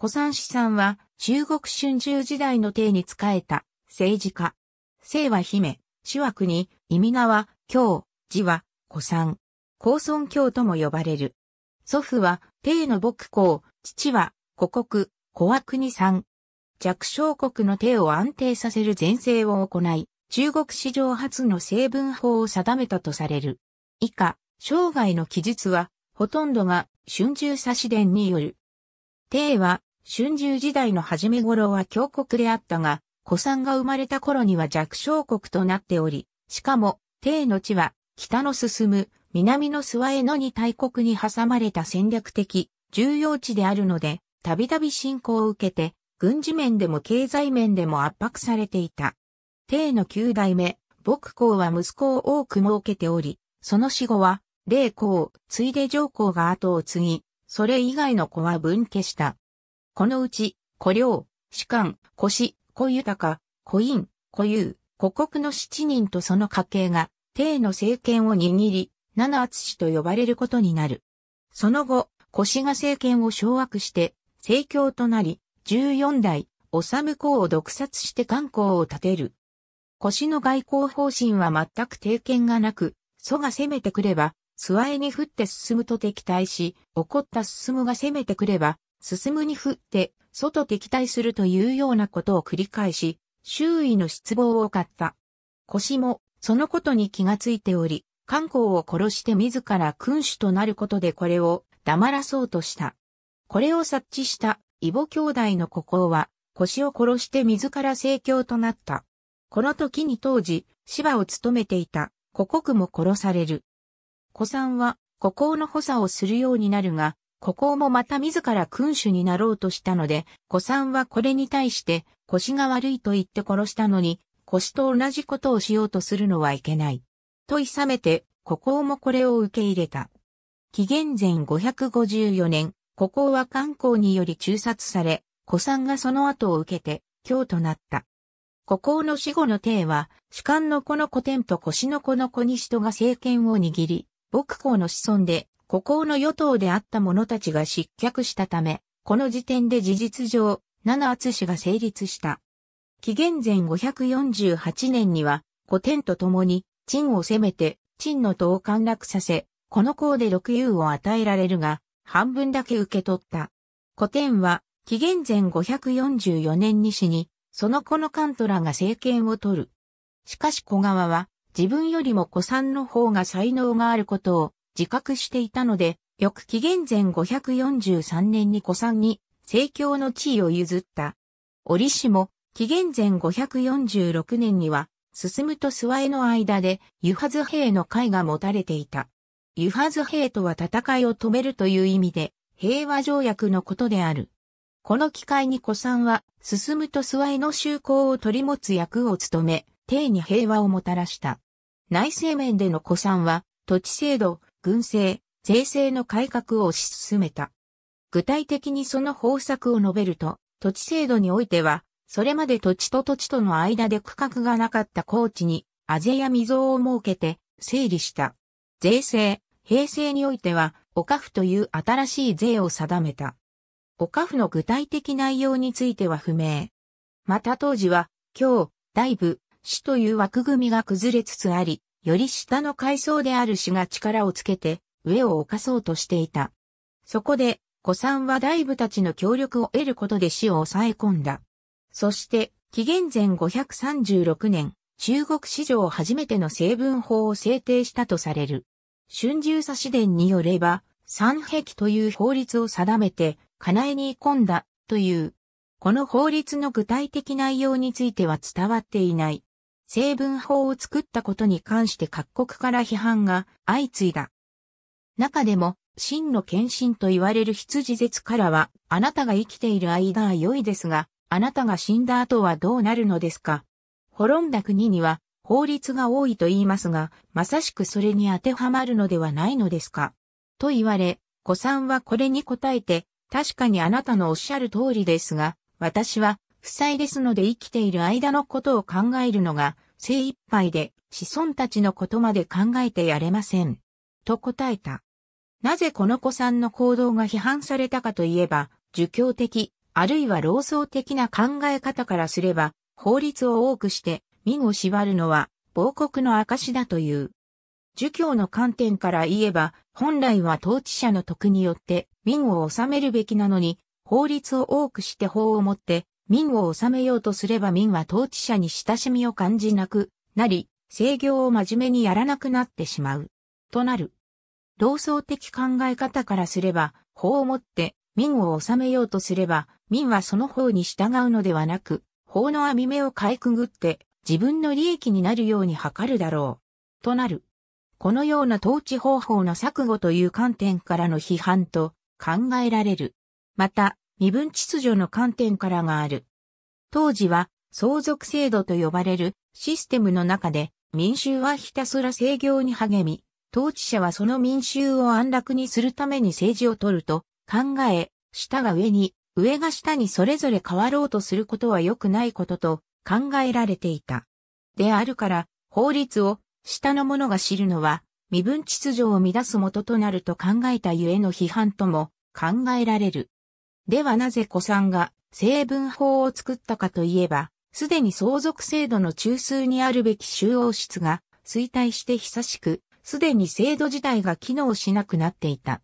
古山市さんは中国春秋時代の帝に仕えた政治家。姓は姫、主は国、意味名は京、字は古山。高尊京とも呼ばれる。祖父は帝の牧公、父は古国、古和国三。弱小国の帝を安定させる前世を行い、中国史上初の成分法を定めたとされる。以下、生涯の記述は、ほとんどが春秋差し伝による。帝は春秋時代の初め頃は強国であったが、古参が生まれた頃には弱小国となっており、しかも、帝の地は、北の進む、南の諏訪へのに大国に挟まれた戦略的、重要地であるので、たびたび侵攻を受けて、軍事面でも経済面でも圧迫されていた。帝の九代目、牧公は息子を多く設けており、その死後は、霊公、ついで上皇が後を継ぎ、それ以外の子は分家した。このうち、古領、士官、古子、古豊、古院、古有、古国の七人とその家系が、帝の政権を握り、七厚氏と呼ばれることになる。その後、古が政権を掌握して、政教となり、十四代、治公を毒殺して官公を立てる。古の外交方針は全く定見がなく、蘇が攻めてくれば、諏訪へに降って進むと敵対し、怒った進むが攻めてくれば、進むに振って、外敵対するというようなことを繰り返し、周囲の失望を買った。腰も、そのことに気がついており、観光を殺して自ら君主となることでこれを黙らそうとした。これを察知した異母兄弟の孤高は、腰を殺して自ら政教となった。この時に当時、芝を務めていた、孤国も殺される。古さんは、孤高の補佐をするようになるが、ここもまた自ら君主になろうとしたので、古参はこれに対して腰が悪いと言って殺したのに、腰と同じことをしようとするのはいけない。と諌めて、古公もこれを受け入れた。紀元前554年、古公は観光により中殺され、古参がその後を受けて、京となった。古公の死後の帝は、主観の子の古典と腰の子の子に人が政権を握り、牧公の子孫で、孤高の与党であった者たちが失脚したため、この時点で事実上、七厚氏が成立した。紀元前548年には、古典と共に、陳を攻めて、陳の党を陥落させ、この項で六遊を与えられるが、半分だけ受け取った。古典は、紀元前544年に死に、その子のカントラが政権を取る。しかし小川は、自分よりも古参の方が才能があることを自覚していたので、翌紀元前543年に古参に政教の地位を譲った。折しも、紀元前546年には、進むと諏訪への間で、ユハズ兵の会が持たれていた。ユハズ兵とは戦いを止めるという意味で、平和条約のことである。この機会に古参は、進むと諏訪への修行を取り持つ役を務め、帝に平和をもたらした。内政面での古参は、土地制度、軍政、税制の改革を推し進めた。具体的にその方策を述べると、土地制度においては、それまで土地と土地との間で区画がなかった高地に、あぜや溝を設けて整理した。税制、平成においては、岡府という新しい税を定めた。岡府の具体的内容については不明。また当時は、今日、大部、市という枠組みが崩れつつあり、より下の階層である死が力をつけて、上を犯そうとしていた。そこで、古参は大部たちの協力を得ることで死を抑え込んだ。そして、紀元前536年、中国史上初めての成分法を制定したとされる。春秋差し伝によれば、三壁という法律を定めて、叶えに込んだ、という。この法律の具体的内容については伝わっていない。成分法を作ったことに関して各国から批判が相次いだ。中でも、真の献身と言われる羊舌からは、あなたが生きている間は良いですが、あなたが死んだ後はどうなるのですか。滅んだ国には法律が多いと言いますが、まさしくそれに当てはまるのではないのですか。と言われ、子さんはこれに答えて、確かにあなたのおっしゃる通りですが、私は夫妻ですので生きている間のことを考えるのが精一杯で子孫たちのことまで考えてやれません。と答えた。なぜこの子さんの行動が批判されたかといえば、儒教的、あるいは老僧的な考え方からすれば、法律を多くして、民を縛るのは、亡国の証だという。儒教の観点から言えば、本来は統治者の徳によって、民を治めるべきなのに、法律を多くして法をもって、民を治めようとすれば民は統治者に親しみを感じなくなり、制御を真面目にやらなくなってしまう。となる。老僧的考え方からすれば、法をもって民を治めようとすれば、民はその法に従うのではなく、法の網目をかいくぐって、自分の利益になるように図るだろう。となる。このような統治方法の錯誤という観点からの批判と考えられる。また、身分秩序の観点からがある。当時は相続制度と呼ばれるシステムの中で民衆はひたすら制御に励み、統治者はその民衆を安楽にするために政治を取ると考え、下が上に、上が下にそれぞれ変わろうとすることは良くないことと考えられていた。であるから法律を下の者が知るのは身分秩序を乱す元となると考えたゆえの批判とも考えられる。ではなぜ古参が成分法を作ったかといえば、すでに相続制度の中枢にあるべき収容室が衰退して久しく、すでに制度自体が機能しなくなっていた。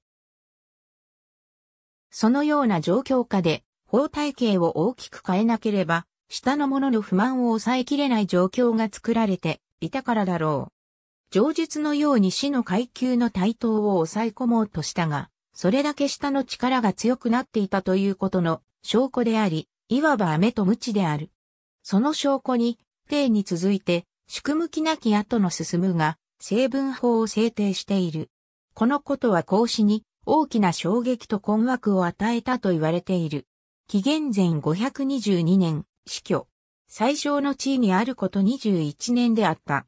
そのような状況下で、法体系を大きく変えなければ、下の者の不満を抑えきれない状況が作られていたからだろう。上述のように死の階級の台頭を抑え込もうとしたが、それだけ下の力が強くなっていたということの証拠であり、いわば飴と鞭である。その証拠に、帝に続いて、宿無きなき後の進むが、成分法を制定している。このことは孔子に大きな衝撃と困惑を与えたと言われている。紀元前522年、死去。最小の地位にあること21年であった。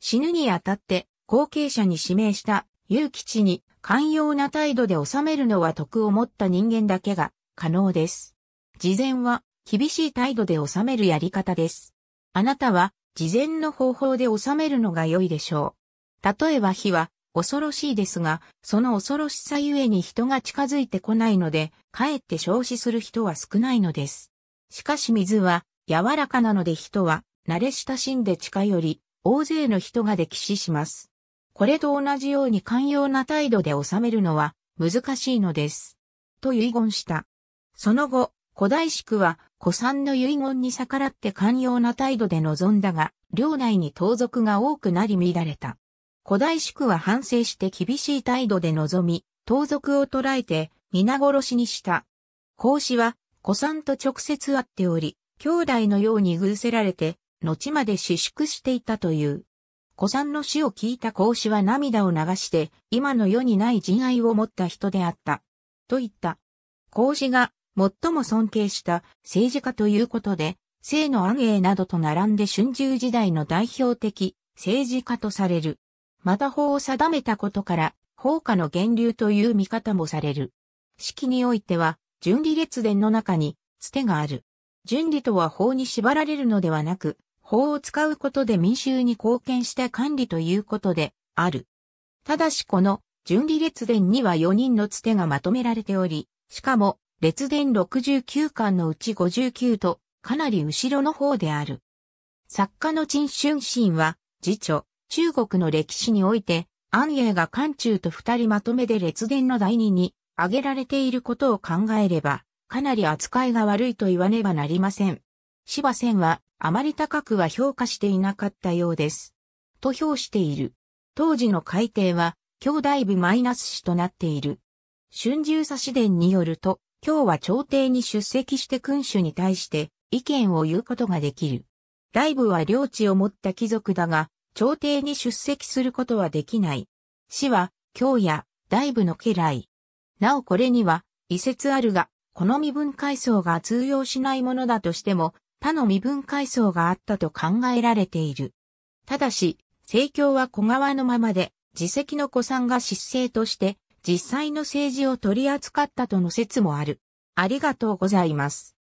死ぬにあたって後継者に指名した有吉に寛容な態度で収めるのは徳を持った人間だけが可能です。事前は厳しい態度で収めるやり方です。あなたは事前の方法で収めるのが良いでしょう。例えば火は恐ろしいですが、その恐ろしさゆえに人が近づいてこないので、かえって消死する人は少ないのです。しかし水は柔らかなので人は慣れ親しんで近寄り、大勢の人が溺死します。これと同じように寛容な態度で収めるのは難しいのです。と遺言した。その後、古代宿は古参の遺言に逆らって寛容な態度で臨んだが、領内に盗賊が多くなり乱れた。古代宿は反省して厳しい態度で臨み、盗賊を捕らえて皆殺しにした。孔子は古参と直接会っており、兄弟のように偶せられて、後まで死縮していたという。古参の死を聞いた孔子は涙を流して、今の世にない人愛を持った人であった。と言った。孔子が最も尊敬した政治家ということで、生の安永などと並んで春秋時代の代表的政治家とされる。また法を定めたことから、法下の源流という見方もされる。式においては、順理列伝の中に、つてがある。順理とは法に縛られるのではなく、法を使うことで民衆に貢献した管理ということである。ただしこの順理列伝には4人のつてがまとめられており、しかも列伝69巻のうち59とかなり後ろの方である。作家の陳春心は、次著、中国の歴史において、安永が漢中と二人まとめで列伝の第二に挙げられていることを考えれば、かなり扱いが悪いと言わねばなりません。芝線はあまり高くは評価していなかったようです。と評している。当時の改定は、兄弟部マイナス死となっている。春秋差し伝によると、今日は朝廷に出席して君主に対して意見を言うことができる。大部は領地を持った貴族だが、朝廷に出席することはできない。死は、今日や、大部の家来。なおこれには、遺説あるが、この身分階層が通用しないものだとしても、他の身分階層があったと考えられている。ただし、政教は小川のままで、自責のさんが失政として、実際の政治を取り扱ったとの説もある。ありがとうございます。